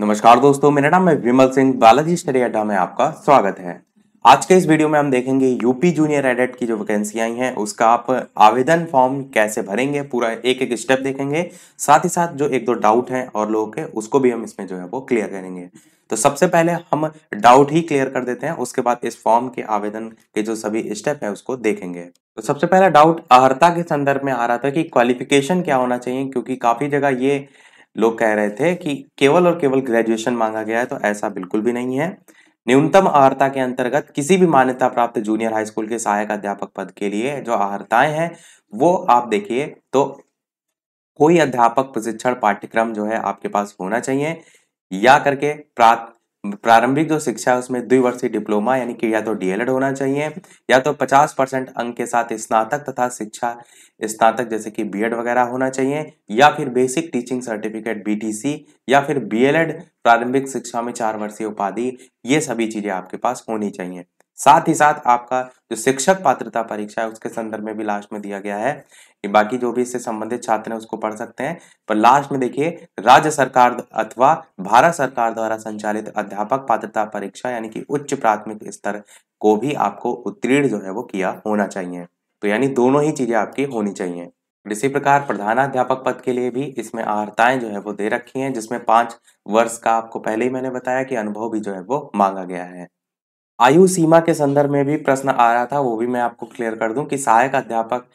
नमस्कार दोस्तों मेरा नाम है विमल सिंह बालाजी स्टडी अड्डा में आपका स्वागत है आज के इस वीडियो में हम देखेंगे यूपी जूनियर एडेट की जो वैकेंसी आई हैं उसका आप आवेदन फॉर्म कैसे भरेंगे पूरा एक एक स्टेप देखेंगे साथ ही साथ जो एक दो डाउट हैं और लोगों के उसको भी हम इसमें जो है वो क्लियर करेंगे तो सबसे पहले हम डाउट ही क्लियर कर देते हैं उसके बाद इस फॉर्म के आवेदन के जो सभी स्टेप है उसको देखेंगे तो सबसे पहला डाउट अर्हता के संदर्भ में आ रहा था कि क्वालिफिकेशन क्या होना चाहिए क्योंकि काफी जगह ये लोग कह रहे थे कि केवल और केवल ग्रेजुएशन मांगा गया है तो ऐसा बिल्कुल भी नहीं है न्यूनतम आहर्ता के अंतर्गत किसी भी मान्यता प्राप्त जूनियर हाई स्कूल के सहायक अध्यापक पद के लिए जो आहर्ताएं हैं वो आप देखिए तो कोई अध्यापक प्रशिक्षण पाठ्यक्रम जो है आपके पास होना चाहिए या करके प्राप्त प्रारंभिक जो शिक्षा है उसमें द्विवर्षीय डिप्लोमा यानी कि या तो डीएलएड होना चाहिए या तो 50 परसेंट अंक के साथ स्नातक तथा शिक्षा स्नातक जैसे कि बीएड वगैरह होना चाहिए या फिर बेसिक टीचिंग सर्टिफिकेट बीटीसी या फिर बीएलएड प्रारंभिक शिक्षा में चार वर्षीय उपाधि ये सभी चीज़ें आपके पास होनी चाहिए साथ ही साथ आपका जो शिक्षक पात्रता परीक्षा है उसके संदर्भ में भी लास्ट में दिया गया है ये बाकी जो भी इससे संबंधित छात्र हैं उसको पढ़ सकते हैं पर लास्ट में देखिए राज्य सरकार अथवा भारत सरकार द्वारा संचालित अध्यापक पात्रता परीक्षा यानी कि उच्च प्राथमिक स्तर को भी आपको उत्तीर्ण जो है वो किया होना चाहिए तो यानी दोनों ही चीजें आपकी होनी चाहिए इसी प्रकार प्रधानाध्यापक पद के लिए भी इसमें आहताएं जो है वो दे रखी हैं जिसमें पांच वर्ष का आपको पहले ही मैंने बताया कि अनुभव भी जो है वो मांगा गया है आयु सीमा के संदर्भ में भी प्रश्न आ रहा था वो भी मैं आपको क्लियर कर दूं कि सहायक अध्यापक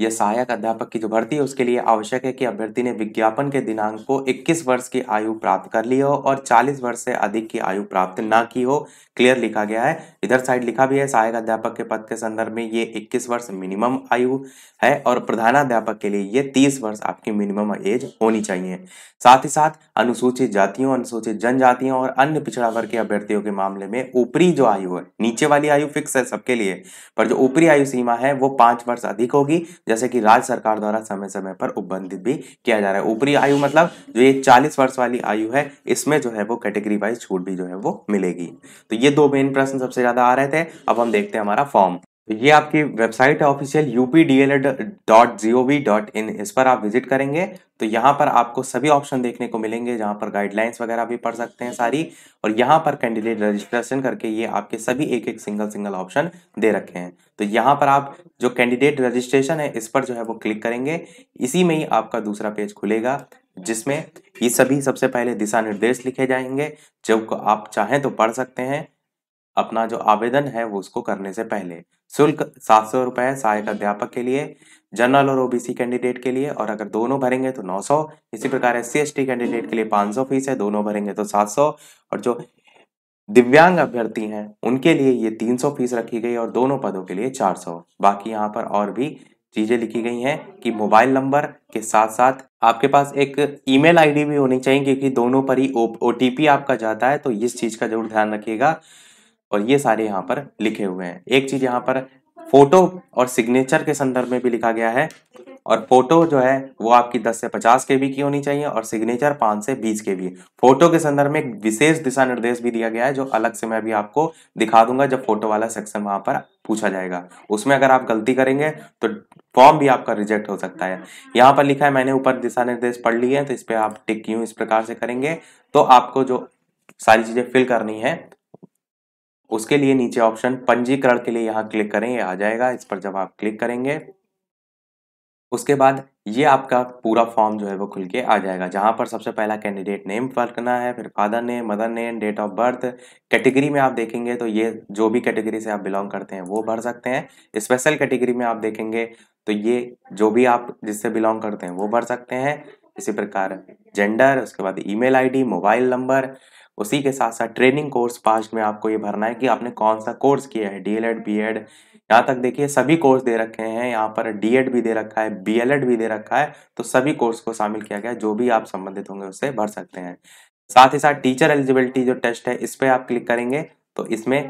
यह सहायक अध्यापक की जो भर्ती है उसके लिए आवश्यक है कि अभ्यर्थी ने विज्ञापन के दिनांक को 21 वर्ष की आयु प्राप्त कर ली हो और 40 वर्ष से अधिक की आयु प्राप्त ना की हो क्लियर लिखा गया है इधर साइड लिखा भी है सहायक अध्यापक के पद के संदर्भ में ये 21 वर्ष मिनिमम आयु है और प्रधानाध्यापक के लिए ये तीस वर्ष आपकी मिनिमम एज होनी चाहिए साथ ही साथ अनुसूचित जातियों अनुसूचित जनजातियों और अन्य पिछड़ा वर्ग के अभ्यर्थियों के मामले में ऊपरी जो आयु है नीचे वाली आयु फिक्स है सबके लिए पर जो ऊपरी आयु सीमा है वो पांच वर्ष अधिक होगी जैसे कि राज्य सरकार द्वारा समय समय पर उपबंधित भी किया जा रहा है ऊपरी आयु मतलब जो ये चालीस वर्ष वाली आयु है इसमें जो है वो कैटेगरी वाइज छूट भी जो है वो मिलेगी तो ये दो मेन प्रश्न सबसे ज्यादा आ रहे थे अब हम देखते हैं हमारा फॉर्म तो ये आपकी वेबसाइट है official UP dot G dot in इस पर आप विजिट करेंगे तो यहाँ पर आपको सभी ऑप्शन देखने को मिलेंगे जहाँ पर गाइडलाइंस वगैरह भी पढ़ सकते हैं सारी और यहाँ पर कैंडिडेट रजिस्ट्रेशन करके ये आपके सभी एक एक सिंगल सिंगल ऑप्शन दे रखे हैं तो यहाँ पर आप जो कैंडिडेट रजिस्ट्रेशन है इस पर जो है वो क्लिक करेंगे इसी में ही आपका दूसरा पेज खुलेगा जिसमें ये सभी सबसे पहले दिशा निर्देश लिखे जाएंगे जब आप चाहें तो पढ़ सकते हैं अपना जो आवेदन है वो उसको करने से पहले शुल्क सात सौ रुपए है सहायक हम्म। अध्यापक के लिए जनरल और ओबीसी कैंडिडेट के लिए और अगर दोनों भरेंगे तो नौ सौ इसी प्रकार एस सी कैंडिडेट के लिए पांच सौ फीस है दोनों भरेंगे तो सात सौ और जो दिव्यांग अभ्यर्थी हैं उनके लिए ये तीन सौ फीस रखी गई और दोनों पदों के लिए चार सौ बाकी यहाँ पर और भी चीज़ें लिखी गई हैं कि मोबाइल नंबर के साथ साथ आपके पास एक ईमेल आईडी भी होनी चाहिए क्योंकि दोनों पर ही ओ आपका जाता है तो इस चीज़ का जरूर ध्यान रखिएगा और ये सारे यहाँ पर लिखे हुए हैं एक चीज यहाँ पर फोटो और सिग्नेचर के संदर्भ में भी लिखा गया है और फोटो जो है वो आपकी 10 से 50 के बी की होनी चाहिए और सिग्नेचर 5 से 20 के बी फोटो के संदर्भ में एक विशेष दिशा निर्देश भी दिया गया है जो अलग से मैं अभी आपको दिखा दूंगा जब फोटो वाला सेक्शन वहां पर पूछा जाएगा उसमें अगर आप गलती करेंगे तो फॉर्म भी आपका रिजेक्ट हो सकता है यहाँ पर लिखा है मैंने ऊपर दिशा निर्देश पढ़ लिए हैं तो इस पर आप टिक क्यों इस प्रकार से करेंगे तो आपको जो सारी चीजें फिल करनी है उसके लिए नीचे ऑप्शन पंजीकरण के लिए यहाँ क्लिक करें ये आ जाएगा इस पर जब आप क्लिक करेंगे उसके बाद ये आपका पूरा फॉर्म जो है वो खुल के आ जाएगा जहाँ पर सबसे पहला कैंडिडेट नेम फर्कना है फिर father name mother name date of birth category में आप देखेंगे तो ये जो भी कैटेगरी से आप बिलोंग करते हैं वो भर सकते हैं स्पेशल कैटेगरी में आप देखेंगे तो ये जो भी आप जिससे बिलोंग करते हैं वो भर सकते हैं इसी प्रकार जेंडर उसके बाद ईमेल आईडी मोबाइल नंबर उसी के साथ साथ ट्रेनिंग कोर्स पास्ट में आपको ये भरना है कि आपने कौन सा कोर्स किया है D L Ed B Ed यहाँ तक देखिए सभी कोर्स दे रखे हैं यहाँ पर डी एड भी दे रखा है बी एल एड भी दे रखा है तो सभी कोर्स को शामिल किया गया है जो भी आप संबंधित होंगे उससे भर सकते हैं साथ ही साथ टीचर एलिजिबिलिटी जो टेस्ट है इस पर आप क्लिक करेंगे तो इसमें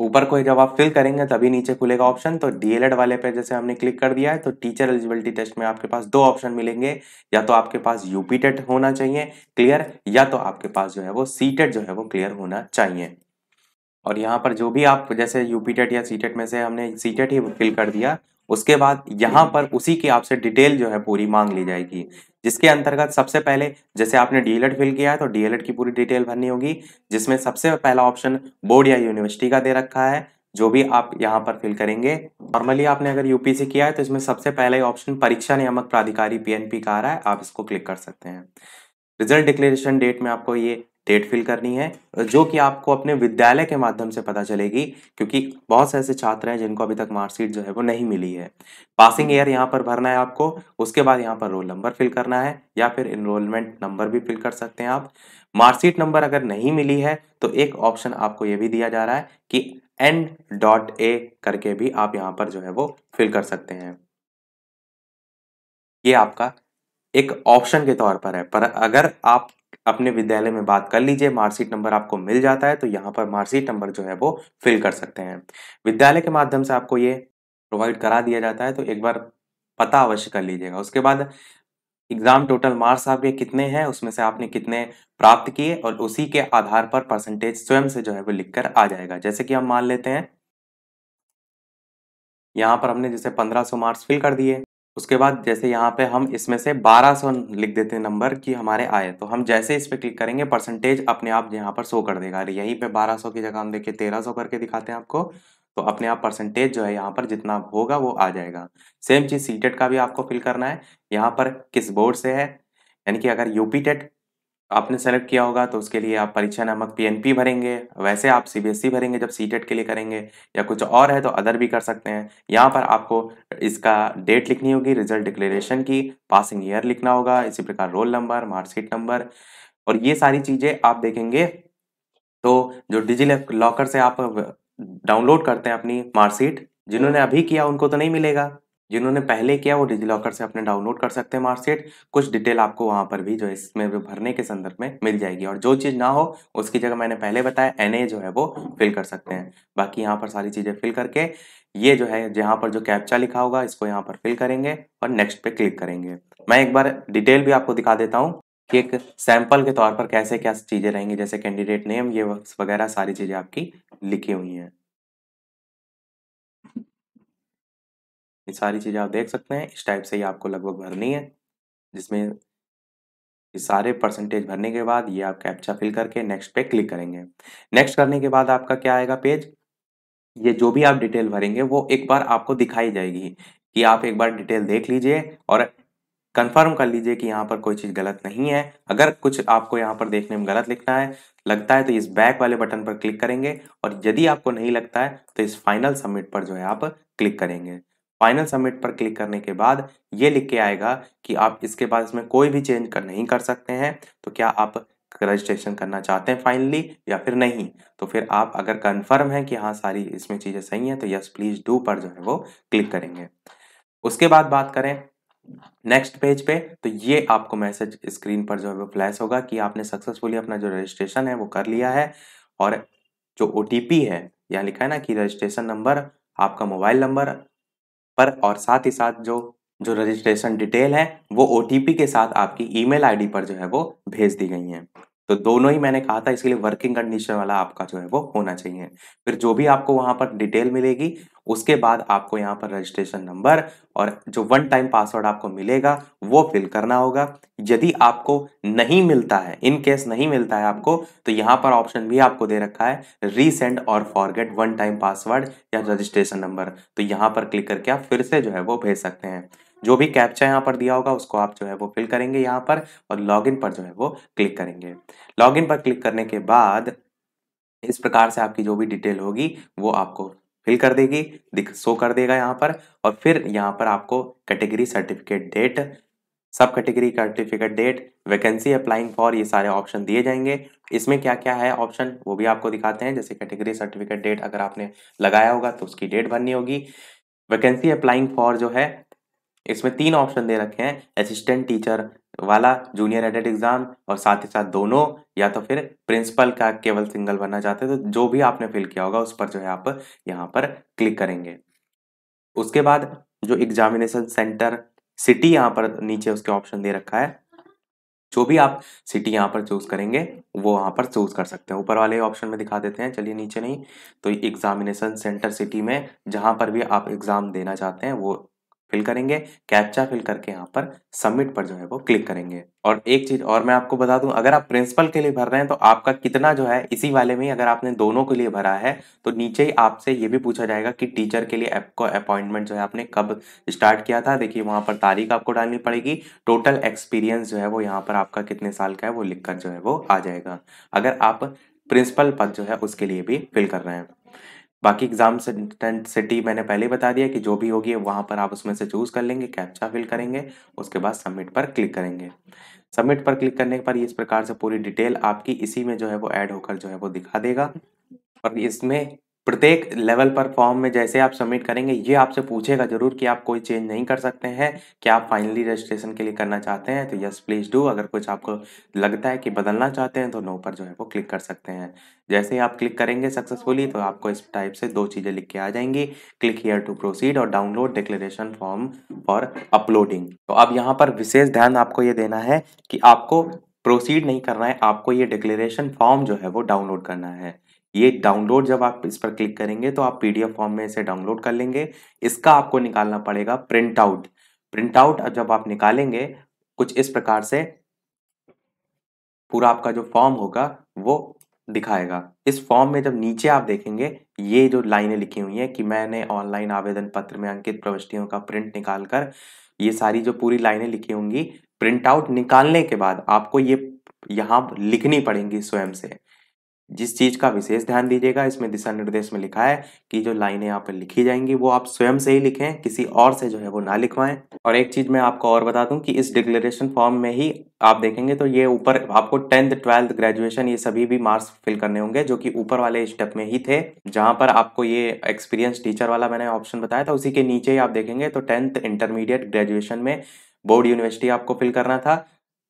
ऊपर को जब आप फिल करेंगे तभी नीचे खुलेगा ऑप्शन तो डीएलएड वाले पे जैसे हमने क्लिक कर दिया है तो टीचर एलिजिबिलिटी टेस्ट में आपके पास दो ऑप्शन मिलेंगे या तो आपके पास यूपी टेट होना चाहिए क्लियर या तो आपके पास जो है वो सी टेट जो है वो क्लियर होना चाहिए और यहाँ पर जो भी आप जैसे यूपी टेट या सी टेट में से हमने सी टेट ही फिल कर दिया उसके बाद यहाँ पर उसी की आपसे डिटेल जो है पूरी मांग ली जाएगी जिसके अंतर्गत सबसे पहले जैसे आपने डीएलएड फिल किया है तो डीएलएड की पूरी डिटेल भरनी होगी जिसमें सबसे पहला ऑप्शन बोर्ड या यूनिवर्सिटी का दे रखा है जो भी आप यहाँ पर फिल करेंगे नॉर्मली आपने अगर यूपीसी किया है तो इसमें सबसे पहले ऑप्शन परीक्षा नियामक प्राधिकारी पीएनपी का आ रहा है आप इसको क्लिक कर सकते हैं रिजल्ट डिक्लेरेशन डेट में आपको ये डेट फिल करनी है जो कि आपको अपने विद्यालय के माध्यम से पता चलेगी क्योंकि बहुत से ऐसे छात्र हैं जिनको अभी तक मार्कशीट जो है वो नहीं मिली है पासिंग ईयर यहाँ पर भरना है आपको उसके बाद यहाँ पर रोल नंबर फिल करना है या फिर इनरोलमेंट नंबर भी फिल कर सकते हैं आप मार्कशीट नंबर अगर नहीं मिली है तो एक ऑप्शन आपको ये भी दिया जा रहा है कि एन डॉट ए करके भी आप यहाँ पर जो है वो फिल कर सकते हैं ये आपका एक ऑप्शन के तौर पर है पर अगर आप अपने विद्यालय में बात कर लीजिए मार्कशीट नंबर आपको मिल जाता है तो यहाँ पर मार्कशीट नंबर जो है वो फिल कर सकते हैं विद्यालय के माध्यम से आपको ये प्रोवाइड करा दिया जाता है तो एक बार पता अवश्य कर लीजिएगा उसके बाद एग्ज़ाम टोटल मार्क्स आपके कितने हैं उसमें से आपने कितने प्राप्त किए और उसी के आधार पर परसेंटेज स्वयं से जो है वो लिख कर आ जाएगा जैसे कि हम मान लेते हैं यहां पर हमने जैसे 1500 मार्क्स फिल कर दिए उसके बाद जैसे यहाँ पे हम इसमें से 1200 लिख देते हैं नंबर कि हमारे आए तो हम जैसे इस पर क्लिक करेंगे परसेंटेज अपने आप यहाँ पर शो कर देगा अरे यहीं पे 1200 की जगह हम देखिए 1300 करके दिखाते हैं आपको तो अपने आप परसेंटेज जो है यहाँ पर जितना होगा वो आ जाएगा सेम चीज़ सी का भी आपको फिल करना है यहाँ पर किस बोर्ड से है यानी कि अगर यूपी टेट आपने सेलेक्ट किया होगा तो उसके लिए आप परीक्षा नामक पीएनपी भरेंगे वैसे आप सीबीएसई e भरेंगे जब सीटेट e के लिए करेंगे या कुछ और है तो अदर भी कर सकते हैं यहाँ पर आपको इसका डेट लिखनी होगी रिजल्ट डिक्लेरेशन की पासिंग ईयर लिखना होगा इसी प्रकार रोल नंबर मार्कशीट नंबर और ये सारी चीज़ें आप देखेंगे तो जो डिजी लॉकर से आप डाउनलोड करते हैं अपनी मार्कशीट जिन्होंने अभी किया उनको तो नहीं मिलेगा जिन्होंने पहले किया वो डिजी लॉकर से अपने डाउनलोड कर सकते हैं मार्कशीट कुछ डिटेल आपको वहां पर भी जो इसमें भरने के संदर्भ में मिल जाएगी और जो चीज़ ना हो उसकी जगह मैंने पहले बताया एन जो है वो फिल कर सकते हैं बाकी यहाँ पर सारी चीज़ें फिल करके ये जो है यहाँ पर जो कैप्चा लिखा होगा इसको यहाँ पर फिल करेंगे और नेक्स्ट पे क्लिक करेंगे मैं एक बार डिटेल भी आपको दिखा देता हूँ कि एक सैंपल के तौर पर कैसे क्या चीज़ें रहेंगी जैसे कैंडिडेट नेम ये वगैरह सारी चीज़ें आपकी लिखी हुई हैं ये सारी चीज़ें आप देख सकते हैं इस टाइप से ही आपको लगभग भरनी है जिसमें ये सारे परसेंटेज भरने के बाद ये आप कैप्चा फिल करके नेक्स्ट पे क्लिक करेंगे नेक्स्ट करने के बाद आपका क्या आएगा पेज ये जो भी आप डिटेल भरेंगे वो एक बार आपको दिखाई जाएगी कि आप एक बार डिटेल देख लीजिए और कंफर्म कर लीजिए कि यहाँ पर कोई चीज़ गलत नहीं है अगर कुछ आपको यहाँ पर देखने में गलत लिखना है लगता है तो इस बैक वाले बटन पर क्लिक करेंगे और यदि आपको नहीं लगता है तो इस फाइनल सबमिट पर जो है आप क्लिक करेंगे फाइनल सबमिट पर क्लिक करने के बाद ये लिख के आएगा कि आप इसके बाद इसमें कोई भी चेंज कर नहीं कर सकते हैं तो क्या आप रजिस्ट्रेशन करना चाहते हैं फाइनली या फिर नहीं तो फिर आप अगर कंफर्म हैं कि हाँ सारी इसमें चीज़ें सही हैं तो यस प्लीज़ डू पर जो है वो क्लिक करेंगे उसके बाद बात करें नेक्स्ट पेज पे तो ये आपको मैसेज स्क्रीन पर जो है वो फ्लैश होगा कि आपने सक्सेसफुली अपना जो रजिस्ट्रेशन है वो कर लिया है और जो ओ है यहाँ लिखा है ना कि रजिस्ट्रेशन नंबर आपका मोबाइल नंबर पर और साथ ही साथ जो जो रजिस्ट्रेशन डिटेल है वो ओ के साथ आपकी ईमेल आईडी पर जो है वो भेज दी गई हैं तो दोनों ही मैंने कहा था इसके लिए वर्किंग कंडीशन वाला आपका जो है वो होना चाहिए फिर जो भी आपको वहां पर डिटेल मिलेगी उसके बाद आपको यहाँ पर रजिस्ट्रेशन नंबर और जो वन टाइम पासवर्ड आपको मिलेगा वो फिल करना होगा यदि आपको नहीं मिलता है इन केस नहीं मिलता है आपको तो यहाँ पर ऑप्शन भी आपको दे रखा है रीसेंड और फॉरगेट वन टाइम पासवर्ड या रजिस्ट्रेशन नंबर तो यहाँ पर क्लिक करके आप फिर से जो है वो भेज सकते हैं जो भी कैप्चा यहाँ पर दिया होगा उसको आप जो है वो फिल करेंगे यहाँ पर और लॉगिन पर जो है वो क्लिक करेंगे लॉगिन पर क्लिक करने के बाद इस प्रकार से आपकी जो भी डिटेल होगी वो आपको फिल कर देगी दिख शो कर देगा यहाँ पर और फिर यहाँ पर आपको category certificate date sub category certificate date vacancy applying for ये सारे ऑप्शन दिए जाएंगे इसमें क्या क्या है ऑप्शन वो भी आपको दिखाते हैं जैसे कैटेगरी सर्टिफिकेट डेट अगर आपने लगाया होगा तो उसकी डेट भरनी होगी वैकेंसी अप्लाइंग फॉर जो है इसमें तीन ऑप्शन दे रखे हैं असिस्टेंट टीचर वाला जूनियर एडेड एग्जाम और साथ ही साथ दोनों या तो फिर प्रिंसिपल का केवल सिंगल बनना चाहते हैं तो जो भी आपने फिल किया होगा उस पर जो है आप यहाँ पर क्लिक करेंगे उसके बाद जो एग्जामिनेशन सेंटर सिटी यहाँ पर नीचे उसके ऑप्शन दे रखा है जो भी आप सिटी यहाँ पर चूज करेंगे वो वहाँ पर चूज कर सकते हैं ऊपर वाले ऑप्शन में दिखा देते हैं चलिए नीचे नहीं तो एग्जामिनेशन सेंटर सिटी में जहाँ पर भी आप एग्जाम देना चाहते हैं वो फिल करेंगे कैप्चा फिल करके यहाँ पर सबमिट पर जो है वो क्लिक करेंगे और एक चीज और मैं आपको बता दूं अगर आप प्रिंसिपल के लिए भर रहे हैं तो आपका कितना जो है इसी वाले में अगर आपने दोनों के लिए भरा है तो नीचे ही आपसे ये भी पूछा जाएगा कि टीचर के लिए आपको अपॉइंटमेंट जो है आपने कब स्टार्ट किया था देखिए वहां पर तारीख आपको डालनी पड़ेगी टोटल एक्सपीरियंस जो है वो यहाँ पर आपका कितने साल का है वो लिखकर जो है वो आ जाएगा अगर आप प्रिंसिपल पद जो है उसके लिए भी फिल कर रहे हैं बाकी एग्ज़ाम सिटी मैंने पहले ही बता दिया कि जो भी होगी वहां पर आप उसमें से चूज़ कर लेंगे कैप्चा फिल करेंगे उसके बाद सबमिट पर क्लिक करेंगे सबमिट पर क्लिक करने पर इस प्रकार से पूरी डिटेल आपकी इसी में जो है वो ऐड होकर जो है वो दिखा देगा और इसमें प्रत्येक लेवल पर फॉर्म में जैसे आप सबमिट करेंगे ये आपसे पूछेगा जरूर कि आप कोई चेंज नहीं कर सकते हैं क्या आप फाइनली रजिस्ट्रेशन के लिए करना चाहते हैं तो यस प्लीज़ डू अगर कुछ आपको लगता है कि बदलना चाहते हैं तो नो पर जो है वो क्लिक कर सकते हैं जैसे ही आप क्लिक करेंगे सक्सेसफुली तो आपको इस टाइप से दो चीज़ें लिख के आ जाएंगी क्लिक हेयर टू प्रोसीड और download declaration form for uploading तो अब यहाँ पर विशेष ध्यान आपको ये देना है कि आपको प्रोसीड नहीं करना है आपको ये डिक्लेरेशन फॉर्म जो है वो डाउनलोड करना है ये डाउनलोड जब आप इस पर क्लिक करेंगे तो आप पीडीएफ फॉर्म में इसे डाउनलोड कर लेंगे इसका आपको निकालना पड़ेगा प्रिंट आउट प्रिंट आउट जब आप निकालेंगे कुछ इस प्रकार से पूरा आपका जो फॉर्म होगा वो दिखाएगा इस फॉर्म में जब नीचे आप देखेंगे ये जो लाइनें लिखी हुई हैं कि मैंने ऑनलाइन आवेदन पत्र में अंकित प्रविष्टियों का प्रिंट निकाल कर ये सारी जो पूरी लाइनें लिखी होंगी प्रिंट आउट निकालने के बाद आपको ये यहाँ लिखनी पड़ेंगी स्वयं से जिस चीज का विशेष ध्यान दीजिएगा इसमें दिशा निर्देश में लिखा है कि जो लाइनें यहाँ पर लिखी जाएंगी वो आप स्वयं से ही लिखें किसी और से जो है वो ना लिखवाएं और एक चीज मैं आपको और बता दूं कि इस डिक्लेरेशन फॉर्म में ही आप देखेंगे तो ये ऊपर आपको टेंथ ट्वेल्थ ग्रेजुएशन ये सभी भी मार्क्स फिल करने होंगे जो कि ऊपर वाले स्टेप में ही थे जहां पर आपको ये एक्सपीरियंस टीचर वाला मैंने ऑप्शन बताया था उसी के नीचे ही आप देखेंगे तो टेंथ इंटरमीडिएट ग्रेजुएशन में बोर्ड यूनिवर्सिटी आपको फिल करना था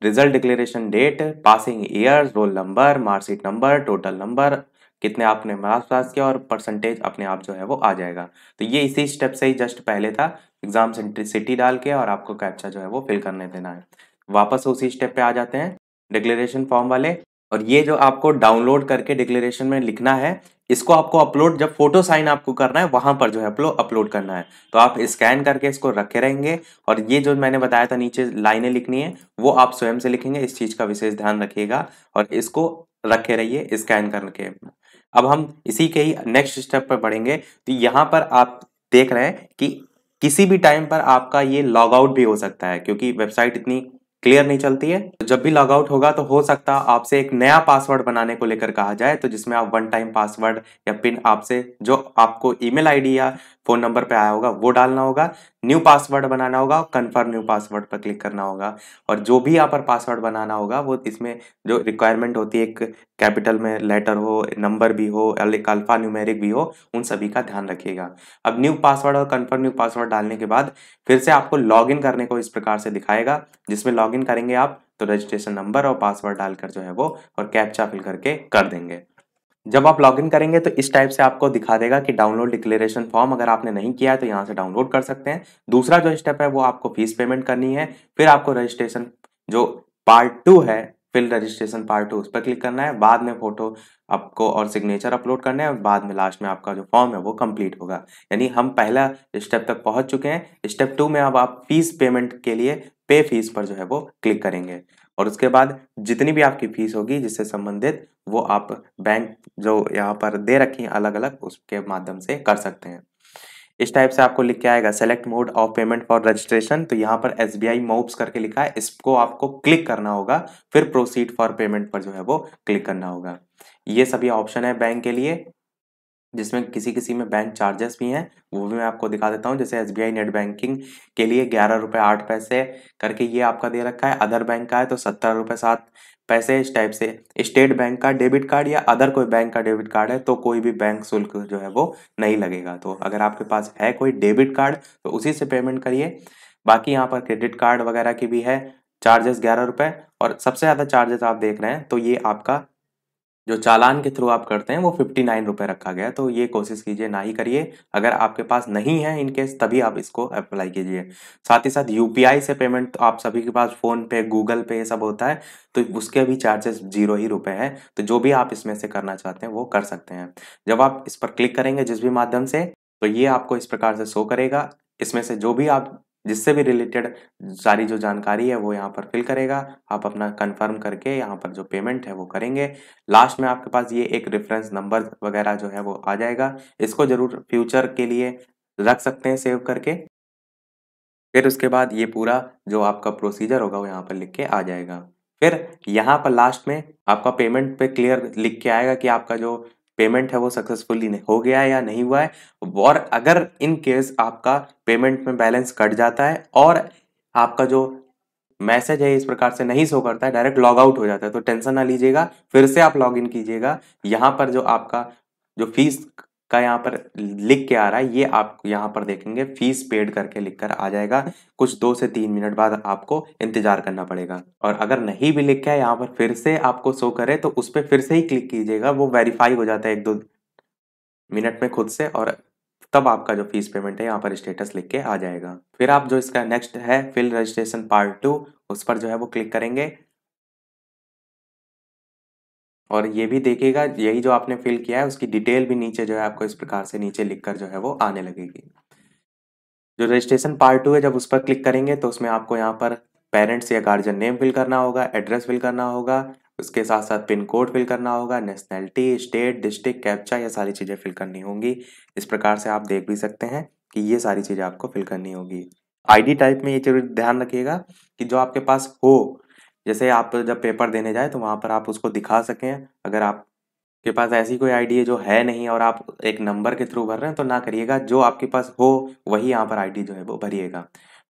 result declaration date passing year roll number marksheet number total number कितने आपने मार्क्स पास किया और परसेंटेज अपने आप जो है वो आ जाएगा तो ये इसी स्टेप से ही जस्ट पहले था एग्जाम सिटी डाल के और आपको कैप्चा जो है वो फिल करने देना है वापस उसी स्टेप पे आ जाते हैं डिक्लेरेशन फॉर्म वाले और ये जो आपको डाउनलोड करके डिक्लेरेशन में लिखना है इसको आपको अपलोड जब फोटो साइन आपको करना है वहां पर जो है अपलो अपलोड करना है तो आप स्कैन करके इसको रखे रहेंगे और ये जो मैंने बताया था नीचे लाइनें लिखनी है वो आप स्वयं से लिखेंगे इस चीज का विशेष ध्यान रखिएगा और इसको रखे रहिए स्कैन करके अब हम इसी के ही नेक्स्ट स्टेप पर बढ़ेंगे तो यहाँ पर आप देख रहे हैं कि किसी भी टाइम पर आपका ये लॉग आउट भी हो सकता है क्योंकि वेबसाइट इतनी क्लियर नहीं चलती है जब भी लॉग आउट होगा तो हो सकता है आपसे एक नया पासवर्ड बनाने को लेकर कहा जाए तो जिसमें आप वन टाइम पासवर्ड या पिन आपसे जो आपको ईमेल आईडी या फ़ोन नंबर पे आया होगा वो डालना होगा न्यू पासवर्ड बनाना होगा कंफर्म कन्फर्म न्यू पासवर्ड पर क्लिक करना होगा और जो भी यहाँ पर पासवर्ड बनाना होगा वो इसमें जो रिक्वायरमेंट होती है एक कैपिटल में लेटर हो नंबर भी हो एक अल्फ़ा न्यूमेरिक भी हो उन सभी का ध्यान रखिएगा अब न्यू पासवर्ड और कन्फर्म न्यू पासवर्ड डालने के बाद फिर से आपको लॉग करने को इस प्रकार से दिखाएगा जिसमें लॉग करेंगे आप तो रजिस्ट्रेशन नंबर और पासवर्ड डालकर जो है वो और कैप्चा फिल करके कर देंगे जब आप लॉगिन करेंगे तो इस टाइप से आपको दिखा देगा कि डाउनलोड डिक्लेरेशन फॉर्म अगर आपने नहीं किया है तो यहाँ से डाउनलोड कर सकते हैं दूसरा जो स्टेप है वो आपको फीस पेमेंट करनी है फिर आपको रजिस्ट्रेशन जो पार्ट टू है फिल रजिस्ट्रेशन पार्ट टू उस पर क्लिक करना है बाद में फोटो आपको और सिग्नेचर अपलोड करना है और बाद में लास्ट में आपका जो फॉर्म है वो कंप्लीट होगा यानी हम पहला स्टेप तक पहुंच चुके हैं स्टेप टू में अब आप फीस पेमेंट के लिए पे फीस पर जो है वो क्लिक करेंगे और उसके बाद जितनी भी आपकी फीस होगी जिससे संबंधित वो आप बैंक जो यहाँ पर दे रखी है अलग अलग उसके माध्यम से कर सकते हैं इस टाइप से आपको लिख के आएगा select mode of payment for registration तो यहाँ पर एस बी आई मोब्स करके लिखा है इसको आपको क्लिक करना होगा फिर प्रोसीड फॉर पेमेंट पर जो है वो क्लिक करना होगा ये सभी ऑप्शन है बैंक के लिए जिसमें किसी किसी में बैंक चार्जेस भी हैं वो भी मैं आपको दिखा देता हूँ जैसे S B I net banking के लिए ग्यारह रुपये आठ पैसे करके ये आपका दे रखा है अदर बैंक का है तो सत्तर रुपये सात पैसे इस टाइप से स्टेट बैंक का डेबिट कार्ड या अदर कोई बैंक का डेबिट कार्ड है तो कोई भी बैंक शुल्क जो है वो नहीं लगेगा तो अगर आपके पास है कोई डेबिट कार्ड तो उसी से पेमेंट करिए बाकी यहाँ पर क्रेडिट कार्ड वगैरह की भी है चार्जेस ग्यारह रुपये और सबसे ज़्यादा चार्जेस आप देख रहे हैं तो ये आपका जो चालान के थ्रू आप करते हैं वो फिफ्टी नाइन रुपये रखा गया तो ये कोशिश कीजिए ना ही करिए अगर आपके पास नहीं है इनकेस तभी आप इसको अप्लाई कीजिए साथ ही साथ यू से पेमेंट तो आप सभी के पास फ़ोन पे गूगल पे ये सब होता है तो उसके भी चार्जेस जीरो ही रुपये हैं तो जो भी आप इसमें से करना चाहते हैं वो कर सकते हैं जब आप इस पर क्लिक करेंगे जिस भी माध्यम से तो ये आपको इस प्रकार से शो करेगा इसमें से जो भी आप जिससे भी रिलेटेड सारी जो जानकारी है वो यहाँ पर फिल करेगा आप अपना कंफर्म करके यहाँ पर जो पेमेंट है वो करेंगे लास्ट में आपके पास ये एक रेफरेंस नंबर वगैरह जो है वो आ जाएगा इसको ज़रूर फ्यूचर के लिए रख सकते हैं सेव करके फिर उसके बाद ये पूरा जो आपका प्रोसीजर होगा वो यहाँ पर लिख के आ जाएगा फिर यहाँ पर लास्ट में आपका पेमेंट पे क्लियर लिख के आएगा कि आपका जो पेमेंट है वो सक्सेसफुली हो गया है या नहीं हुआ है और अगर इन केस आपका पेमेंट में बैलेंस कट जाता है और आपका जो मैसेज है इस प्रकार से नहीं शो करता है डायरेक्ट लॉग आउट हो जाता है तो टेंशन ना लीजिएगा फिर से आप लॉग इन कीजिएगा यहाँ पर जो आपका जो फीस का यहाँ पर लिख के आ रहा है ये आप यहाँ पर देखेंगे फीस पेड करके लिख कर आ जाएगा कुछ दो से तीन मिनट बाद आपको इंतजार करना पड़ेगा और अगर नहीं भी लिखा है यहाँ पर फिर से आपको शो करे तो उस पर फिर से ही क्लिक कीजिएगा वो वेरीफाई हो जाता है एक दो मिनट में खुद से और तब आपका जो फीस पेमेंट है यहाँ पर स्टेटस लिख के आ जाएगा फिर आप जो इसका नेक्स्ट है फिल रजिस्ट्रेशन पार्ट टू उस पर जो है वो क्लिक करेंगे और ये भी देखिएगा यही जो आपने फिल किया है उसकी डिटेल भी नीचे जो है आपको इस प्रकार से नीचे लिख कर जो है वो आने लगेगी जो रजिस्ट्रेशन पार्ट टू है जब उस पर क्लिक करेंगे तो उसमें आपको यहाँ पर पेरेंट्स या गार्जियन नेम फिल करना होगा एड्रेस फिल करना होगा उसके साथ साथ पिन कोड फिल करना होगा नेशनैलिटी स्टेट डिस्ट्रिक्ट कैप्चा ये सारी चीज़ें फिल करनी होंगी इस प्रकार से आप देख भी सकते हैं कि ये सारी चीज़ें आपको फिल करनी होगी आईडी टाइप में ये जरूर ध्यान रखिएगा कि जो आपके पास हो जैसे आप जब पेपर देने जाए तो वहाँ पर आप उसको दिखा सकें अगर आप के पास ऐसी कोई आईडी है जो है नहीं और आप एक नंबर के थ्रू भर रहे हैं तो ना करिएगा जो आपके पास हो वही यहाँ पर आईडी जो है वो भरिएगा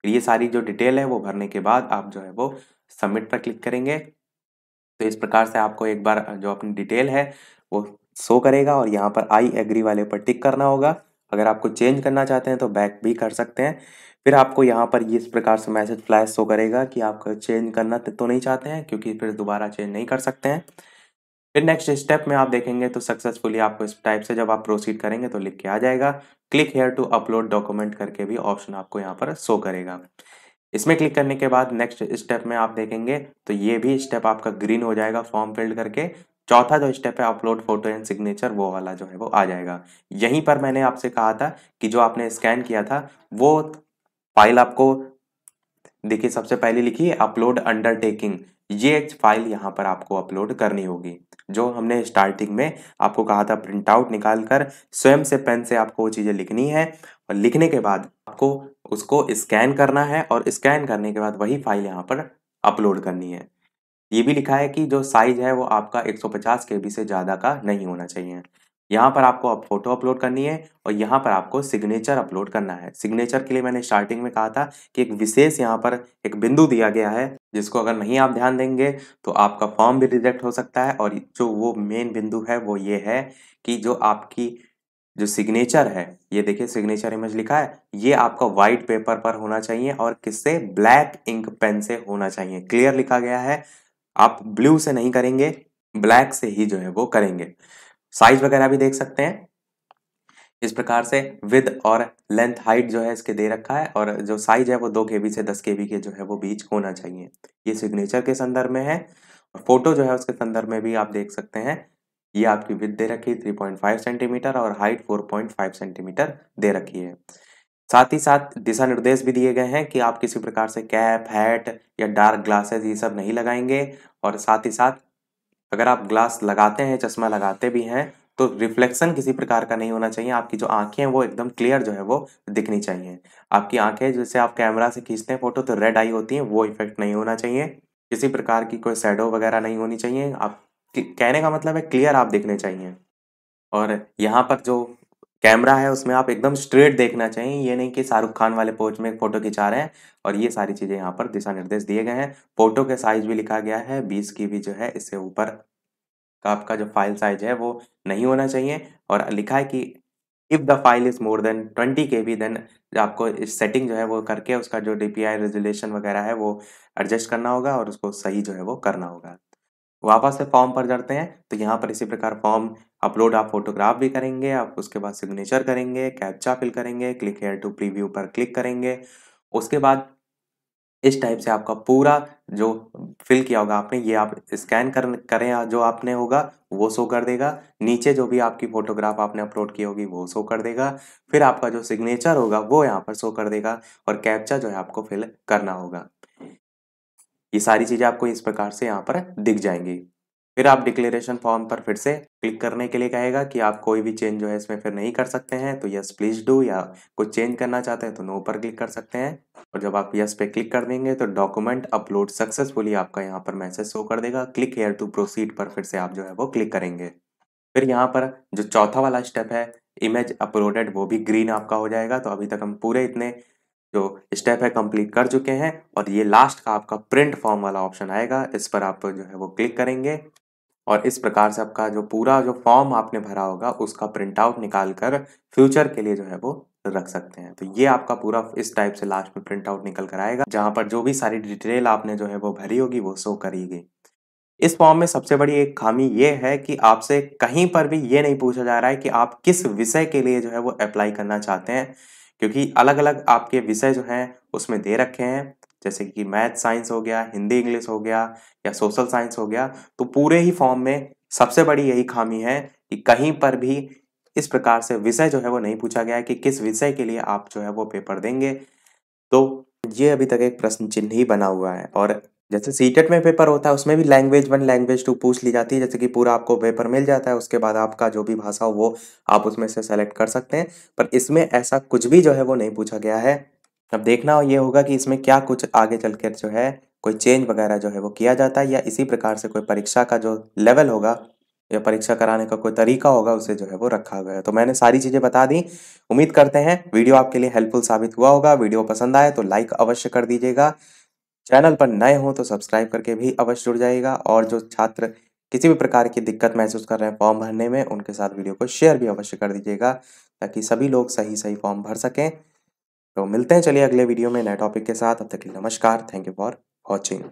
ये सारी जो डिटेल है वो भरने के बाद आप जो है वो सबमिट पर क्लिक करेंगे तो इस प्रकार से आपको एक बार जो अपनी डिटेल है वो शो करेगा और यहाँ पर आई एग्री वाले पर टिक करना होगा अगर आपको चेंज करना चाहते हैं तो बैक भी कर सकते हैं फिर आपको यहाँ पर इस प्रकार से मैसेज फ्लैश शो तो करेगा कि आप चेंज करना तो नहीं चाहते हैं क्योंकि फिर दोबारा चेंज नहीं कर सकते हैं फिर नेक्स्ट स्टेप में आप देखेंगे तो सक्सेसफुली आपको इस टाइप से जब आप प्रोसीड करेंगे तो लिख के आ जाएगा click here to upload document करके भी ऑप्शन आपको यहाँ पर शो करेगा इसमें क्लिक करने के बाद नेक्स्ट स्टेप में आप देखेंगे तो ये भी स्टेप आपका ग्रीन हो जाएगा फॉर्म फिल्ड करके चौथा जो स्टेप है अपलोड फोटो एंड सिग्नेचर वो वाला जो है वो आ जाएगा यहीं पर मैंने आपसे कहा था कि जो आपने स्कैन किया था वो फाइल आपको देखिए सबसे पहले लिखिए अपलोड अंडरटेकिंग ये फाइल यहाँ पर आपको अपलोड करनी होगी जो हमने स्टार्टिंग में आपको कहा था प्रिंट आउट निकाल कर स्वयं से पेन से आपको वो चीज़ें लिखनी है और लिखने के बाद आपको उसको स्कैन करना है और स्कैन करने के बाद वही फाइल यहाँ पर अपलोड करनी है ये भी लिखा है कि जो साइज़ है वो आपका 150 के से ज़्यादा का नहीं होना चाहिए यहाँ पर आपको अब फोटो अपलोड करनी है और यहाँ पर आपको सिग्नेचर अपलोड करना है सिग्नेचर के लिए मैंने स्टार्टिंग में कहा था कि एक विशेष यहाँ पर एक बिंदु दिया गया है जिसको अगर नहीं आप ध्यान देंगे तो आपका फॉर्म भी रिजेक्ट हो सकता है और जो वो मेन बिंदु है वो ये है कि जो आपकी जो सिग्नेचर है ये देखिए सिग्नेचर इमेज लिखा है ये आपका व्हाइट पेपर पर होना चाहिए और किससे ब्लैक इंक पेन से होना चाहिए क्लियर लिखा गया है आप ब्लू से नहीं करेंगे ब्लैक से ही जो है वो करेंगे साइज वगैरह भी देख सकते हैं इस प्रकार से विद और लेंथ हाइट जो है इसके दे रखा है और जो साइज है वो दो के से दस के के जो है वो बीच होना चाहिए ये सिग्नेचर के संदर्भ में है और फोटो जो है उसके संदर्भ में भी आप देख सकते हैं ये आपकी विद दे रखी है फाइव सेंटीमीटर और height four point five centimetre दे रखी है साथ ही साथ दिशा निर्देश भी दिए गए हैं कि आप किसी प्रकार से कैप हैट या डार्क ग्लासेस ये सब नहीं लगाएंगे और साथ ही साथ अगर आप ग्लास लगाते हैं चश्मा लगाते भी हैं तो रिफ्लेक्शन किसी प्रकार का नहीं होना चाहिए आपकी जो आंखें हैं वो एकदम क्लियर जो है वो दिखनी चाहिए आपकी आंखें जैसे आप कैमरा से खींचते हैं फोटो तो रेड आई होती है वो इफेक्ट नहीं होना चाहिए किसी प्रकार की कोई सैडो वगैरह नहीं होनी चाहिए आप कहने का मतलब है क्लियर आप दिखने चाहिए और यहाँ पर जो कैमरा है उसमें आप एकदम स्ट्रेट देखना चाहिए ये नहीं कि शाहरुख खान वाले पोज में फोटो खिंचा रहे हैं और ये सारी चीज़ें यहाँ पर दिशा निर्देश दिए गए हैं फोटो के साइज भी लिखा गया है बीस की भी जो है इससे ऊपर का आपका जो फाइल साइज है वो नहीं होना चाहिए और लिखा है कि if the file is more than twenty K B then आपको इस सेटिंग जो है वो करके उसका जो डी पी आई रेजुलेशन वगैरह है वो एडजस्ट करना होगा और उसको सही जो है वो करना होगा वापस से फॉर्म पर जाते हैं तो यहाँ पर इसी प्रकार फॉर्म अपलोड आप फोटोग्राफ भी करेंगे आप उसके बाद सिग्नेचर करेंगे कैप्चा फिल करेंगे क्लिक हेयर टू प्रीव्यू पर क्लिक करेंगे उसके बाद इस टाइप से आपका पूरा जो फिल किया होगा आपने ये आप स्कैन कर करें जो आपने होगा वो शो कर देगा नीचे जो भी आपकी फोटोग्राफ आपने अपलोड की होगी वो शो कर देगा फिर आपका जो सिग्नेचर होगा वो यहाँ पर शो कर देगा और कैप्चा जो है आपको फिल करना होगा ये सारी चीज़ें आपको इस प्रकार से यहाँ पर दिख जाएंगी फिर आप डिक्लेरेशन फॉर्म पर फिर से क्लिक करने के लिए कहेगा कि आप कोई भी चेंज जो है इसमें फिर नहीं कर सकते हैं तो यस प्लीज डू या कुछ चेंज करना चाहते हैं तो नो पर क्लिक कर सकते हैं और जब आप यस पे क्लिक कर देंगे तो डॉक्यूमेंट अपलोड सक्सेसफुली आपका यहाँ पर मैसेज शो कर देगा क्लिक हेयर टू प्रोसीड पर फिर से आप जो है वो क्लिक करेंगे फिर यहाँ पर जो चौथा वाला स्टेप है इमेज अपलोडेड वो भी ग्रीन आपका हो जाएगा तो अभी तक हम पूरे इतने जो स्टेप है कंप्लीट कर चुके हैं और ये लास्ट का आपका प्रिंट फॉर्म वाला ऑप्शन आएगा इस पर आप जो है वो क्लिक करेंगे और इस प्रकार से आपका जो पूरा जो फॉर्म आपने भरा होगा उसका प्रिंट आउट निकाल कर फ्यूचर के लिए जो है वो रख सकते हैं तो ये आपका पूरा इस टाइप से लास्ट में प्रिंट आउट निकल कर आएगा जहाँ पर जो भी सारी डिटेल आपने जो है वो भरी होगी वो शो करेगी इस फॉर्म में सबसे बड़ी एक खामी ये है कि आपसे कहीं पर भी ये नहीं पूछा जा रहा है कि आप किस विषय के लिए जो है वो अप्लाई करना चाहते हैं क्योंकि अलग अलग आपके विषय जो हैं उसमें दे रखे हैं जैसे कि मैथ साइंस हो गया हिंदी इंग्लिश हो गया या सोशल साइंस हो गया तो पूरे ही फॉर्म में सबसे बड़ी यही खामी है कि कहीं पर भी इस प्रकार से विषय जो है वो नहीं पूछा गया है कि किस विषय के लिए आप जो है वो पेपर देंगे तो ये अभी तक एक प्रश्न चिन्ह ही बना हुआ है और जैसे सीटेट e में पेपर होता है उसमें भी लैंग्वेज वन लैंग्वेज टू पूछ ली जाती है जैसे कि पूरा आपको पेपर मिल जाता है उसके बाद आपका जो भी भाषा हो वो आप उसमें से सेलेक्ट कर सकते हैं पर इसमें ऐसा कुछ भी जो है वो नहीं पूछा गया है अब देखना ये होगा कि इसमें क्या कुछ आगे चल कर जो है कोई चेंज वगैरह जो है वो किया जाता है या इसी प्रकार से कोई परीक्षा का जो लेवल होगा या परीक्षा कराने का कोई तरीका होगा उसे जो है वो रखा गया तो मैंने सारी चीज़ें बता दी उम्मीद करते हैं वीडियो आपके लिए हेल्पफुल साबित हुआ होगा वीडियो पसंद आए तो लाइक अवश्य कर दीजिएगा चैनल पर नए हों तो सब्सक्राइब करके भी अवश्य जुड़ जाएगा और जो छात्र किसी भी प्रकार की दिक्कत महसूस कर रहे हैं फॉर्म भरने में उनके साथ वीडियो को शेयर भी अवश्य कर दीजिएगा ताकि सभी लोग सही सही फॉर्म भर सकें तो मिलते हैं चलिए अगले वीडियो में नए टॉपिक के साथ अब तक नमस्कार थैंक यू फॉर वॉचिंग